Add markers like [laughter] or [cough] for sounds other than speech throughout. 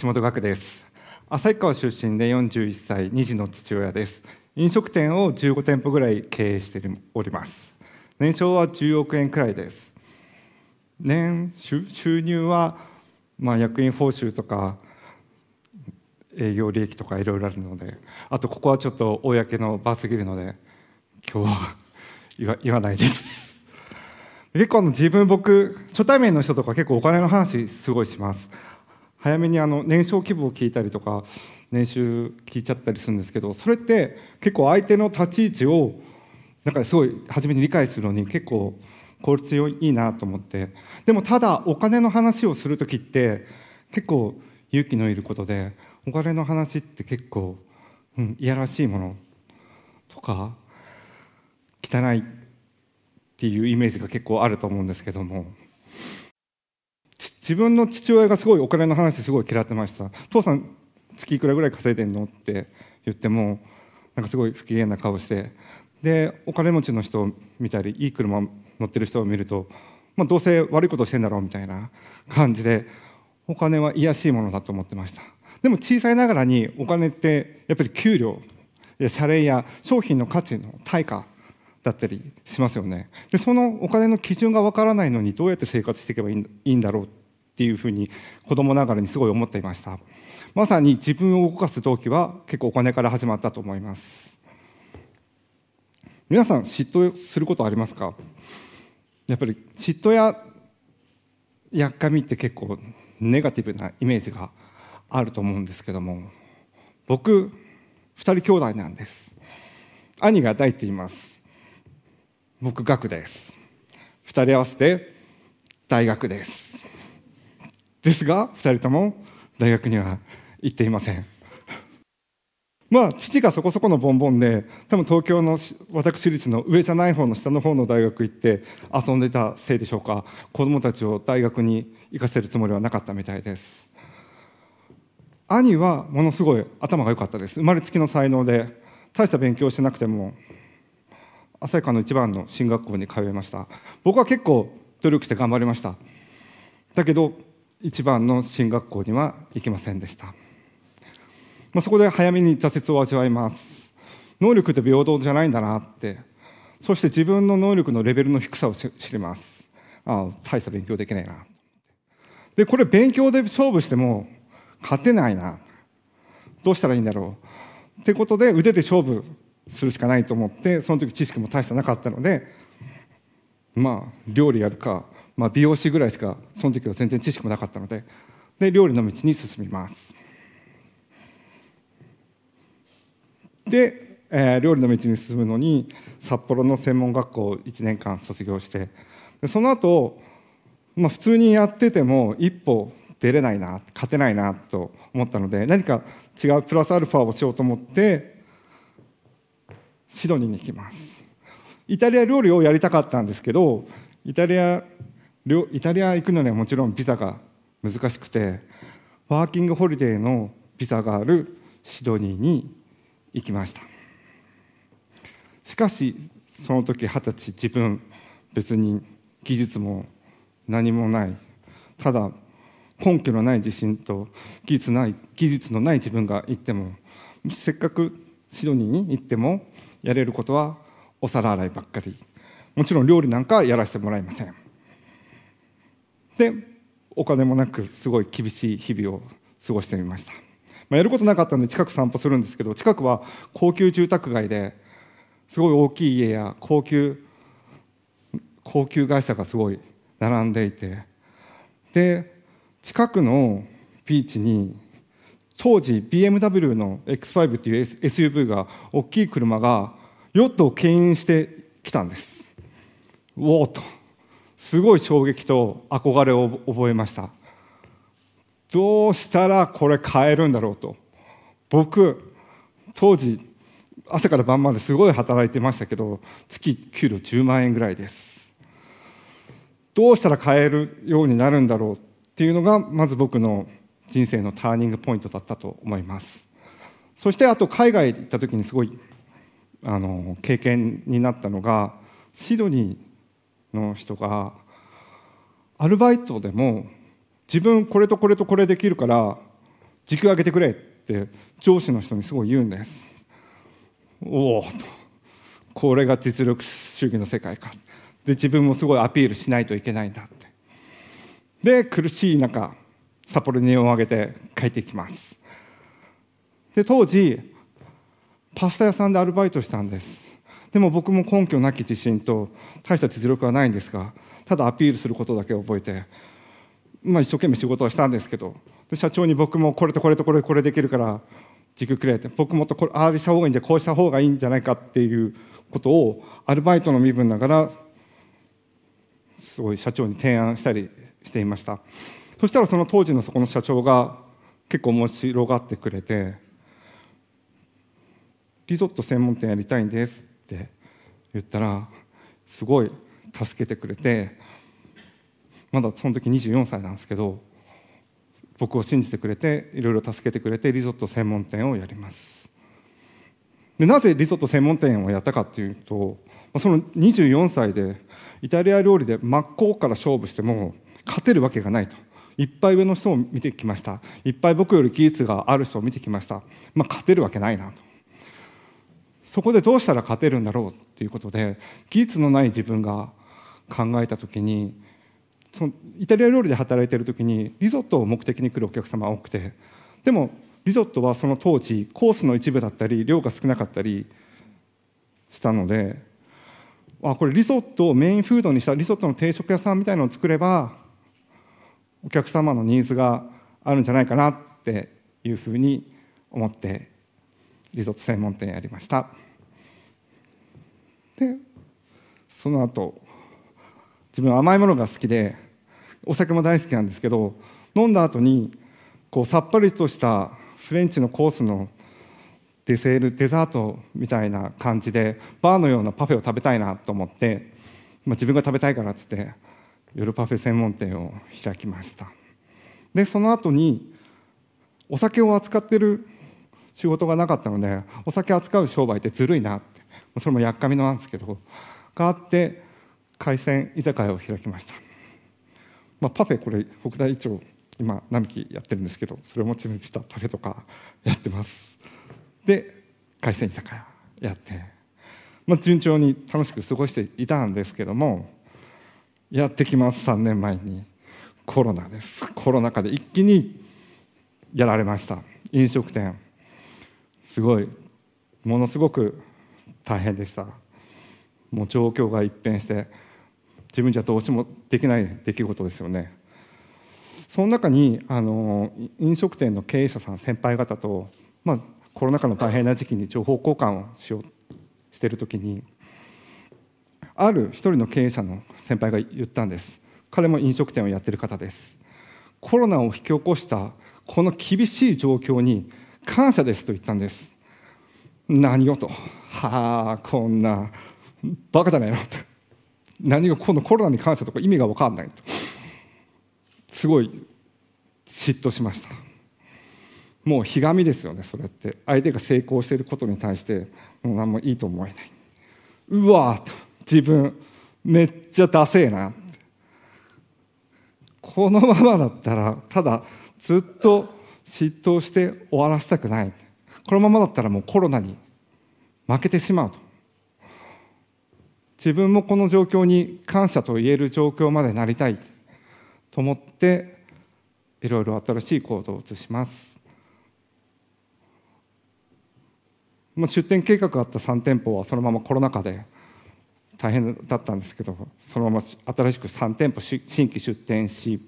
橋本岳です旭川出身で41歳2児の父親です飲食店を15店舗ぐらい経営しております年商は10億円くらいです年収収入はまあ役員報酬とか営業利益とかいろいろあるのであとここはちょっと公の場すぎるので今日は言わないです結構あの自分僕初対面の人とか結構お金の話すごいします早めにあの年商規模を聞いたりとか年収聞いちゃったりするんですけどそれって結構相手の立ち位置をなんかすごい初めに理解するのに結構効率よいいなと思ってでもただお金の話をする時って結構勇気のいることでお金の話って結構、うん、いやらしいものとか汚いっていうイメージが結構あると思うんですけども自分の父親がすごいお金の話すごい嫌ってました父さん月いくらぐらい稼いでんのって言ってもなんかすごい不機嫌な顔してでお金持ちの人を見たりいい車乗ってる人を見ると、まあ、どうせ悪いことしてんだろうみたいな感じでお金は卑しいものだと思ってました。でも小さいながらにお金ってやっぱり給料謝礼や商品の価値の対価だったりしますよねでそのお金の基準がわからないのにどうやって生活していけばいいんだろうっていうふうに子供ながらにすごい思っていましたまさに自分を動かす動機は結構お金から始まったと思います皆さん嫉妬することありますかやっぱり嫉妬ややっかみって結構ネガティブなイメージがあると思うんですけども僕2人兄弟なんです兄が大って言います僕学です2人合わせて大学ですですが2人とも大学には行っていませんまあ父がそこそこのボンボンで多分東京の私立の上じゃない方の下の方の大学行って遊んでたせいでしょうか子供たちを大学に行かせるつもりはなかったみたいです兄はものすごい頭が良かったです生まれつきの才能で大した勉強してなくても旭川の一番の進学校に通いました僕は結構努力して頑張りましただけど一番の進学校には行きませんでした、まあ、そこで早めに挫折を味わいます能力って平等じゃないんだなってそして自分の能力のレベルの低さを知りますああ大した勉強できないなでこれ勉強で勝負しても勝てないなどうしたらいいんだろうってことで腕で勝負するしかないと思ってその時知識も大したなかったのでまあ料理やるか、まあ、美容師ぐらいしかその時は全然知識もなかったのでで料理の道に進みます。で、えー、料理の道に進むのに札幌の専門学校を1年間卒業してでその後、まあ普通にやってても一歩出れないな勝てないなと思ったので何か違うプラスアルファをしようと思ってシドニーに行きますイタリア料理をやりたかったんですけどイタリアイタリア行くのにはもちろんビザが難しくてワーキングホリデーのビザがあるシドニーに行きましたしかしその時二十歳自分別に技術も何もないただ根拠のない自信と技術ない技術のない自分が行ってもせっかくシドニーに行ってもやれることはお皿洗いばっかりもちろん料理なんかやらせてもらえませんでお金もなくすごい厳しい日々を過ごしてみました、まあ、やることなかったんで近く散歩するんですけど近くは高級住宅街ですごい大きい家や高級高級会社がすごい並んでいてで近くのビーチに当時 BMW の X5 っていう SUV が大きい車がヨットを牽引してきたんですおおとすごい衝撃と憧れを覚えましたどうしたらこれ買えるんだろうと僕当時朝から晩まですごい働いてましたけど月給料10万円ぐらいですどうしたら買えるようになるんだろうっていうのがまず僕の人生のターニングポイントだったと思いますそしてあと海外行った時にすごいあの経験になったのがシドニーの人がアルバイトでも自分これとこれとこれできるから時給上げてくれって上司の人にすごい言うんですおおとこれが実力主義の世界かで自分もすごいアピールしないといけないんだってで苦しい中札幌にニを上げて帰ってきますで当時パスタ屋さんでアルバイトしたんですでも僕も根拠なき自信と大した実力はないんですがただアピールすることだけ覚えて、まあ、一生懸命仕事はしたんですけどで社長に僕もこれとこれとこれこれできるから軸くれって僕もっとこれああした方がいいんじこうした方がいいんじゃないかっていうことをアルバイトの身分ながらすごい社長に提案したりしていましたそしたらその当時のそこの社長が結構面白がってくれてリゾット専門店やりたいんですって言ったらすごい助けてくれてまだその時24歳なんですけど僕を信じてくれていろいろ助けてくれてリゾット専門店をやりますでなぜリゾット専門店をやったかっていうとその24歳でイタリア料理で真っ向から勝負しても勝てるわけがないと。いっぱい上の人を見てきました。いっぱい僕より技術がある人を見てきました。まあ、勝てるわけないなと。そこでどうしたら勝てるんだろうということで、技術のない自分が考えた時に、そのイタリア料理で働いてる時にリゾットを目的に来るお客様が多くてでもリゾットはその当時コースの一部だったり量が少なかったりしたのであこれリゾットをメインフードにしたリゾットの定食屋さんみたいのを作ればお客様のニーズがあるんじゃないかなっていうふうに思ってリゾット専門店やりましたでその後自分は甘いものが好きでお酒も大好きなんですけど飲んだ後にこにさっぱりとしたフレンチのコースのデセールデザートみたいな感じでバーのようなパフェを食べたいなと思って、まあ、自分が食べたいからっつって夜パフェ専門店を開きましたでその後にお酒を扱ってる仕事がなかったのでお酒扱う商売ってずるいなってそれもやっかみのなんですけどがあって海鮮居酒屋を開きました、まあ、パフェこれ北大町今並木やってるんですけどそれをモチベにしたパフェとか [laughs] やってますで海鮮居酒屋やって、まあ、順調に楽しく過ごしていたんですけどもやってきます3年前にコロナですコロナ禍で一気にやられました飲食店すごいものすごく大変でしたもう状況が一変して自分じゃどうしもできない出来事ですよねその中にあの飲食店の経営者さん先輩方と、まあ、コロナ禍の大変な時期に情報交換をしようしてる時にある一人の経営者の先輩が言ったんです彼も飲食店をやってる方ですコロナを引き起こしたこの厳しい状況に感謝ですと言ったんです何をとはあこんなバカじゃないのと何がこのコロナに感謝とか意味が分かんないとすごい嫉妬しましたもうひがみですよねそれって相手が成功していることに対してもう何もいいと思えないうわーと自分めっちゃダセえなこのままだったらただずっと嫉妬して終わらせたくないこのままだったらもうコロナに負けてしまうと自分もこの状況に感謝と言える状況までなりたいと思っていろいろ新しい行動を移します、まあ、出店計画があった3店舗はそのままコロナ禍で大変だったんですけどそのまま新しく3店舗新規出店し、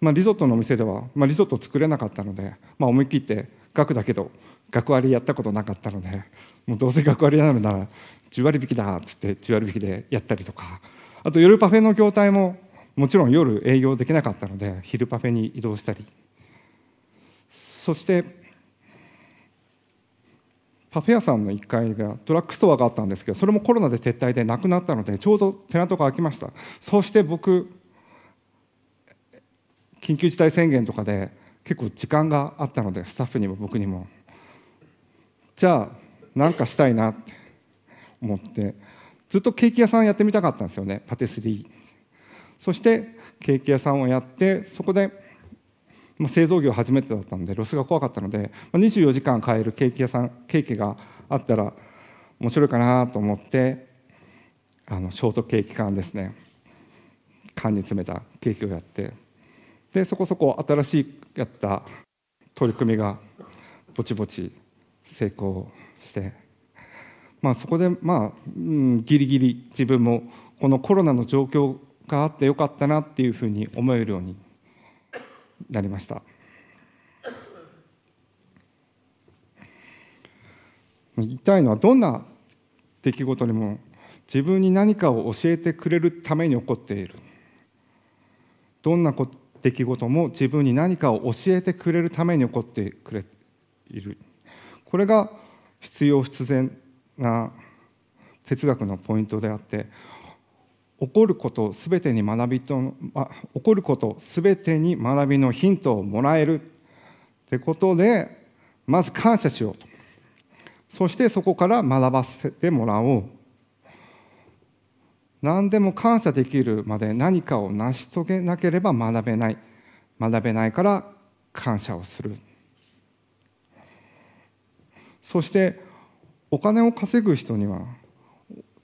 まあ、リゾットのお店では、まあ、リゾット作れなかったので、まあ、思い切って額だけど学割やったことなかったのでもうどうせ学割なのなら10割引きだっつって10割引きでやったりとかあと夜パフェの業態ももちろん夜営業できなかったので昼パフェに移動したりそしてパフェ屋さんの1階がドラッグストアがあったんですけどそれもコロナで撤退でなくなったのでちょうどテナントが空きましたそして僕緊急事態宣言とかで結構時間があったのでスタッフにも僕にもじゃあ何かしたいなって思ってずっとケーキ屋さんやってみたかったんですよねパティスリーそしてケーキ屋さんをやってそこでまあ、製造業初めてだったのでロスが怖かったので、まあ、24時間買えるケーキ屋さんケーキがあったら面白いかなと思ってあのショートケーキ缶ですね缶に詰めたケーキをやってでそこそこ新しいやった取り組みがぼちぼち成功して、まあ、そこでまあ、うん、ギリギリ自分もこのコロナの状況があってよかったなっていうふうに思えるようになりました。言いたいのはどんな出来事にも自分に何かを教えてくれるために起こっているどんな出来事も自分に何かを教えてくれるために起こってくれいるこれが必要必然な哲学のポイントであって起こることすべてに学びと起こることすべてに学びのヒントをもらえるってことでまず感謝しようとそしてそこから学ばせてもらおう何でも感謝できるまで何かを成し遂げなければ学べない学べないから感謝をするそしてお金を稼ぐ人には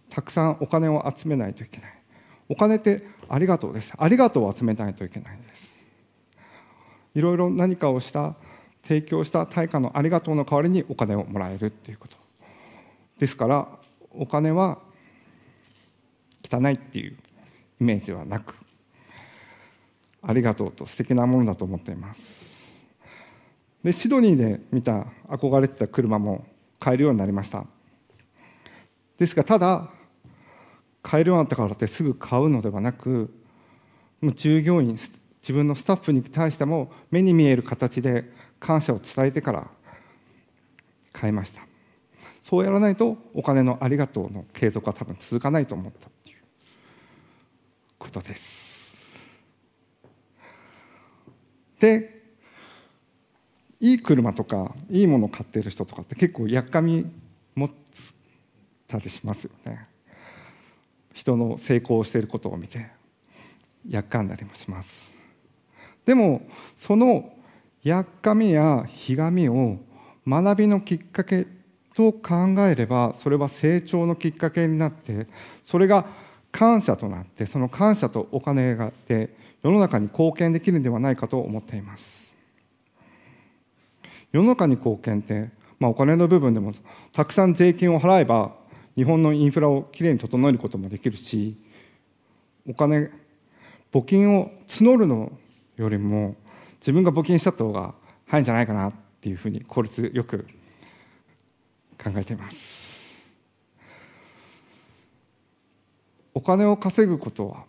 たくさんお金を集めないといけないお金ってありがとうですありがとうを集めないといけないんですいろいろ何かをした提供した対価のありがとうの代わりにお金をもらえるっていうことですからお金は汚いっていうイメージはなくありがとうと素敵なものだと思っていますでシドニーで見た憧れてた車も買えるようになりましたですがただ買えるようになったからってすぐ買うのではなくもう従業員自分のスタッフに対しても目に見える形で感謝を伝えてから買いましたそうやらないとお金のありがとうの継続は多分続かないと思ったっていうことですでいい車とかいいものを買っている人とかって結構やっかみ持ったりしますよね人の成功していることを見て厄介になりもしますでもそのやっかみやひがみを学びのきっかけと考えればそれは成長のきっかけになってそれが感謝となってその感謝とお金がで世の中に貢献できるんではないかと思っています世の中に貢献って、まあ、お金の部分でもたくさん税金を払えば日本のインフラをきれいに整えることもできるしお金募金を募るのよりも自分が募金した方が早いんじゃないかなっていうふうに効率よく考えていますお金を稼ぐことは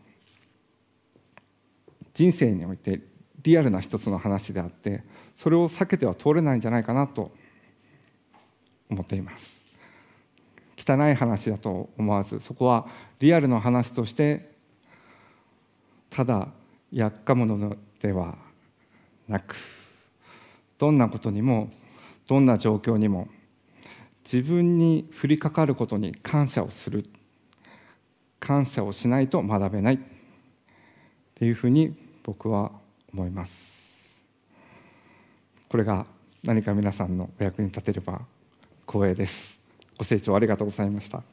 人生においてリアルな一つの話であってそれを避けては通れないんじゃないかなと思っています汚い話だと思わずそこはリアルの話としてただやっかものではなくどんなことにもどんな状況にも自分に降りかかることに感謝をする感謝をしないと学べないっていうふうに僕は思いますこれが何か皆さんのお役に立てれば光栄ですご清聴ありがとうございました。